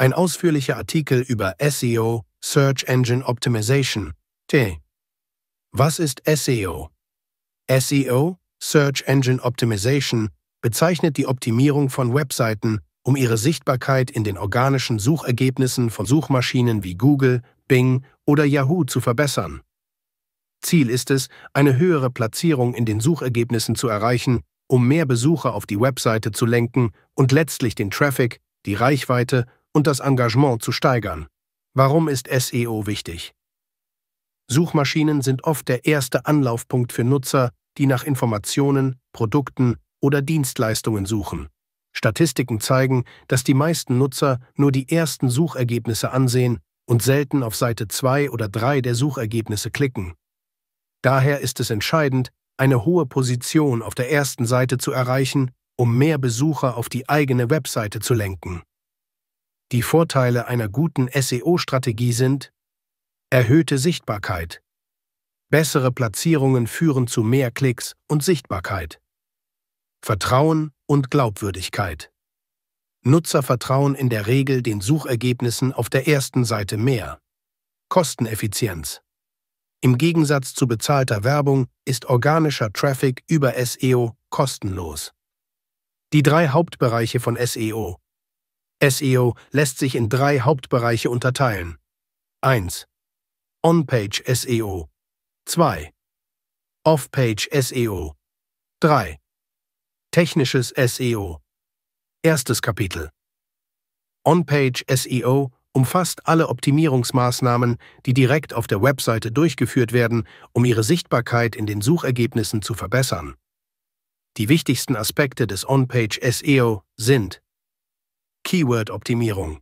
ein ausführlicher Artikel über SEO, Search Engine Optimization, T. Was ist SEO? SEO, Search Engine Optimization, bezeichnet die Optimierung von Webseiten, um ihre Sichtbarkeit in den organischen Suchergebnissen von Suchmaschinen wie Google, Bing oder Yahoo zu verbessern. Ziel ist es, eine höhere Platzierung in den Suchergebnissen zu erreichen, um mehr Besucher auf die Webseite zu lenken und letztlich den Traffic, die Reichweite und das Engagement zu steigern. Warum ist SEO wichtig? Suchmaschinen sind oft der erste Anlaufpunkt für Nutzer, die nach Informationen, Produkten oder Dienstleistungen suchen. Statistiken zeigen, dass die meisten Nutzer nur die ersten Suchergebnisse ansehen und selten auf Seite 2 oder 3 der Suchergebnisse klicken. Daher ist es entscheidend, eine hohe Position auf der ersten Seite zu erreichen, um mehr Besucher auf die eigene Webseite zu lenken. Die Vorteile einer guten SEO-Strategie sind erhöhte Sichtbarkeit. Bessere Platzierungen führen zu mehr Klicks und Sichtbarkeit. Vertrauen und Glaubwürdigkeit. Nutzer vertrauen in der Regel den Suchergebnissen auf der ersten Seite mehr. Kosteneffizienz. Im Gegensatz zu bezahlter Werbung ist organischer Traffic über SEO kostenlos. Die drei Hauptbereiche von SEO SEO lässt sich in drei Hauptbereiche unterteilen. 1. On-Page SEO 2. Off-Page SEO 3. Technisches SEO Erstes Kapitel On-Page SEO umfasst alle Optimierungsmaßnahmen, die direkt auf der Webseite durchgeführt werden, um ihre Sichtbarkeit in den Suchergebnissen zu verbessern. Die wichtigsten Aspekte des On-Page SEO sind Keyword-Optimierung.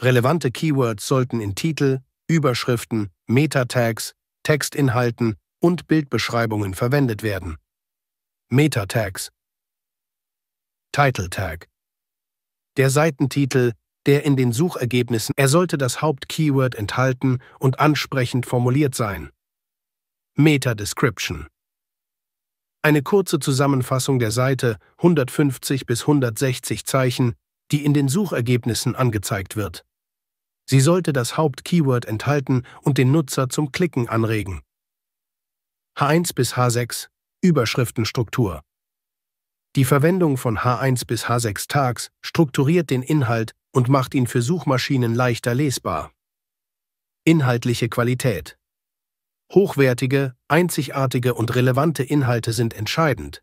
Relevante Keywords sollten in Titel, Überschriften, Meta-Tags, Textinhalten und Bildbeschreibungen verwendet werden. Meta-Tags Title Tag Der Seitentitel, der in den Suchergebnissen, er sollte das Hauptkeyword enthalten und ansprechend formuliert sein. Meta Description eine kurze Zusammenfassung der Seite, 150 bis 160 Zeichen, die in den Suchergebnissen angezeigt wird. Sie sollte das Hauptkeyword enthalten und den Nutzer zum Klicken anregen. H1 bis H6 Überschriftenstruktur Die Verwendung von H1 bis H6 Tags strukturiert den Inhalt und macht ihn für Suchmaschinen leichter lesbar. Inhaltliche Qualität Hochwertige, einzigartige und relevante Inhalte sind entscheidend.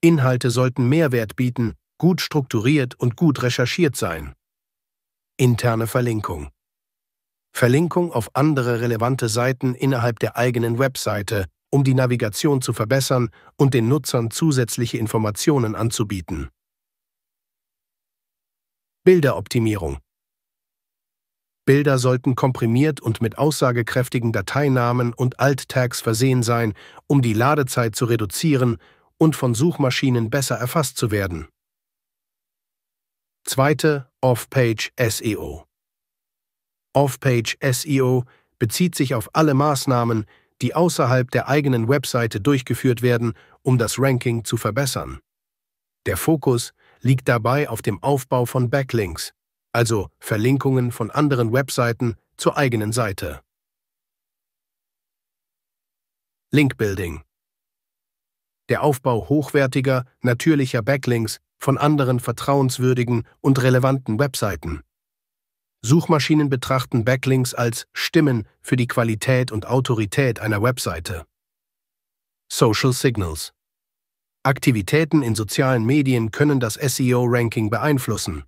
Inhalte sollten Mehrwert bieten gut strukturiert und gut recherchiert sein. Interne Verlinkung. Verlinkung auf andere relevante Seiten innerhalb der eigenen Webseite, um die Navigation zu verbessern und den Nutzern zusätzliche Informationen anzubieten. Bilderoptimierung. Bilder sollten komprimiert und mit aussagekräftigen Dateinamen und Alt-Tags versehen sein, um die Ladezeit zu reduzieren und von Suchmaschinen besser erfasst zu werden. Zweite Off-Page SEO. Off-Page SEO bezieht sich auf alle Maßnahmen, die außerhalb der eigenen Webseite durchgeführt werden, um das Ranking zu verbessern. Der Fokus liegt dabei auf dem Aufbau von Backlinks, also Verlinkungen von anderen Webseiten zur eigenen Seite. Linkbuilding. Der Aufbau hochwertiger, natürlicher Backlinks von anderen vertrauenswürdigen und relevanten Webseiten. Suchmaschinen betrachten Backlinks als Stimmen für die Qualität und Autorität einer Webseite. Social Signals Aktivitäten in sozialen Medien können das SEO-Ranking beeinflussen.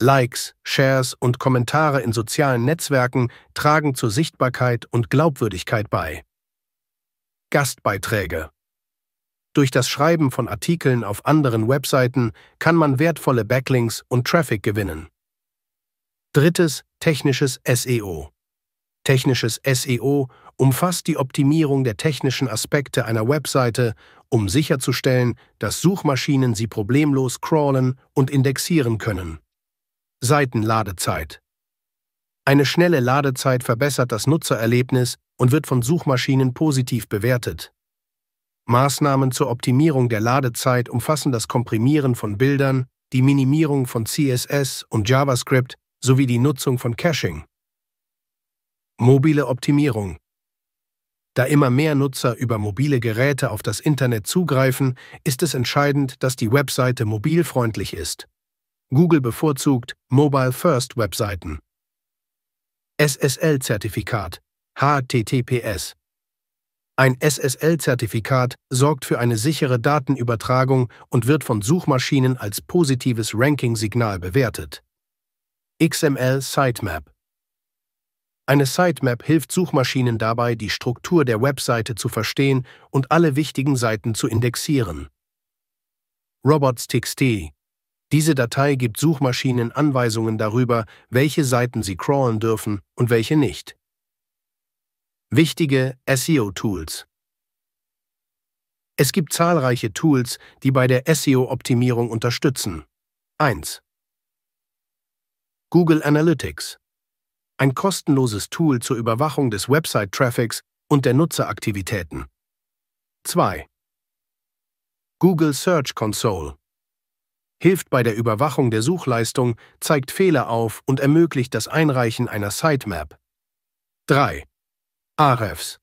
Likes, Shares und Kommentare in sozialen Netzwerken tragen zur Sichtbarkeit und Glaubwürdigkeit bei. Gastbeiträge durch das Schreiben von Artikeln auf anderen Webseiten kann man wertvolle Backlinks und Traffic gewinnen. Drittes, technisches SEO. Technisches SEO umfasst die Optimierung der technischen Aspekte einer Webseite, um sicherzustellen, dass Suchmaschinen sie problemlos crawlen und indexieren können. Seitenladezeit. Eine schnelle Ladezeit verbessert das Nutzererlebnis und wird von Suchmaschinen positiv bewertet. Maßnahmen zur Optimierung der Ladezeit umfassen das Komprimieren von Bildern, die Minimierung von CSS und JavaScript sowie die Nutzung von Caching. Mobile Optimierung Da immer mehr Nutzer über mobile Geräte auf das Internet zugreifen, ist es entscheidend, dass die Webseite mobilfreundlich ist. Google bevorzugt Mobile-First-Webseiten. SSL-Zertifikat HTTPS ein SSL-Zertifikat sorgt für eine sichere Datenübertragung und wird von Suchmaschinen als positives Ranking-Signal bewertet. XML Sitemap Eine Sitemap hilft Suchmaschinen dabei, die Struktur der Webseite zu verstehen und alle wichtigen Seiten zu indexieren. Robots.txt Diese Datei gibt Suchmaschinen Anweisungen darüber, welche Seiten sie crawlen dürfen und welche nicht. Wichtige SEO-Tools Es gibt zahlreiche Tools, die bei der SEO-Optimierung unterstützen. 1. Google Analytics Ein kostenloses Tool zur Überwachung des Website-Traffics und der Nutzeraktivitäten. 2. Google Search Console hilft bei der Überwachung der Suchleistung, zeigt Fehler auf und ermöglicht das Einreichen einer Sitemap. 3. AREFS.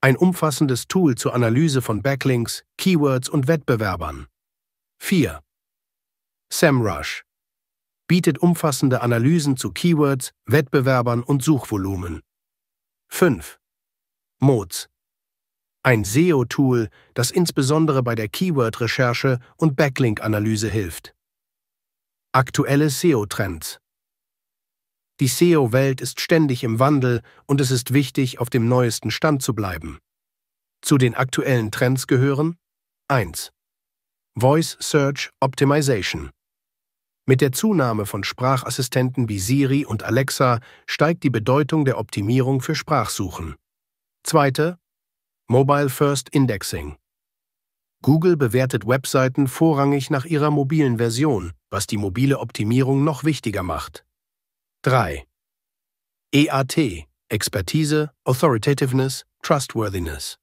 Ein umfassendes Tool zur Analyse von Backlinks, Keywords und Wettbewerbern. 4. SEMrush bietet umfassende Analysen zu Keywords, Wettbewerbern und Suchvolumen. 5. Moz ein SEO-Tool, das insbesondere bei der Keyword-Recherche und Backlink-Analyse hilft. Aktuelle SEO-Trends die SEO-Welt ist ständig im Wandel und es ist wichtig, auf dem neuesten Stand zu bleiben. Zu den aktuellen Trends gehören 1. Voice Search Optimization. Mit der Zunahme von Sprachassistenten wie Siri und Alexa steigt die Bedeutung der Optimierung für Sprachsuchen. 2. Mobile First Indexing. Google bewertet Webseiten vorrangig nach ihrer mobilen Version, was die mobile Optimierung noch wichtiger macht. 3. EAT Expertise, Authoritativeness, Trustworthiness.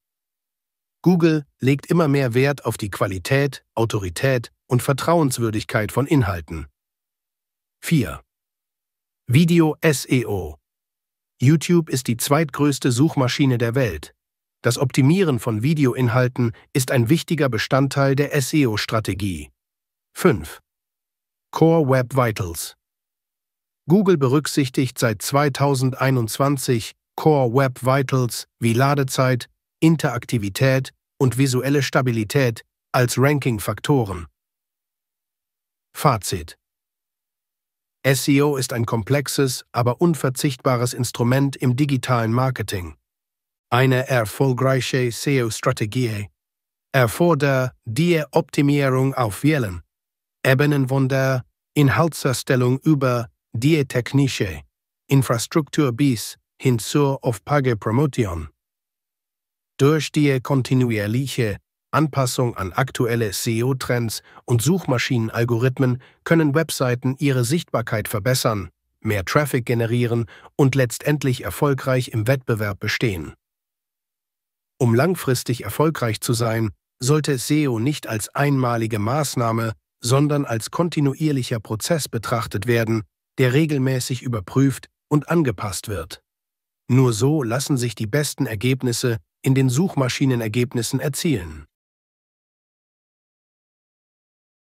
Google legt immer mehr Wert auf die Qualität, Autorität und Vertrauenswürdigkeit von Inhalten. 4. Video SEO. YouTube ist die zweitgrößte Suchmaschine der Welt. Das Optimieren von Videoinhalten ist ein wichtiger Bestandteil der SEO-Strategie. 5. Core Web Vitals. Google berücksichtigt seit 2021 Core Web Vitals wie Ladezeit, Interaktivität und visuelle Stabilität als Ranking-Faktoren. Fazit SEO ist ein komplexes, aber unverzichtbares Instrument im digitalen Marketing. Eine erfolgreiche SEO-Strategie erfordert die Optimierung auf Wählen, Ebenen von der Inhaltserstellung über die technische Infrastruktur bis hin zur Aufpage Promotion. Durch die kontinuierliche Anpassung an aktuelle SEO-Trends und Suchmaschinenalgorithmen können Webseiten ihre Sichtbarkeit verbessern, mehr Traffic generieren und letztendlich erfolgreich im Wettbewerb bestehen. Um langfristig erfolgreich zu sein, sollte SEO nicht als einmalige Maßnahme, sondern als kontinuierlicher Prozess betrachtet werden, der regelmäßig überprüft und angepasst wird. Nur so lassen sich die besten Ergebnisse in den Suchmaschinenergebnissen erzielen.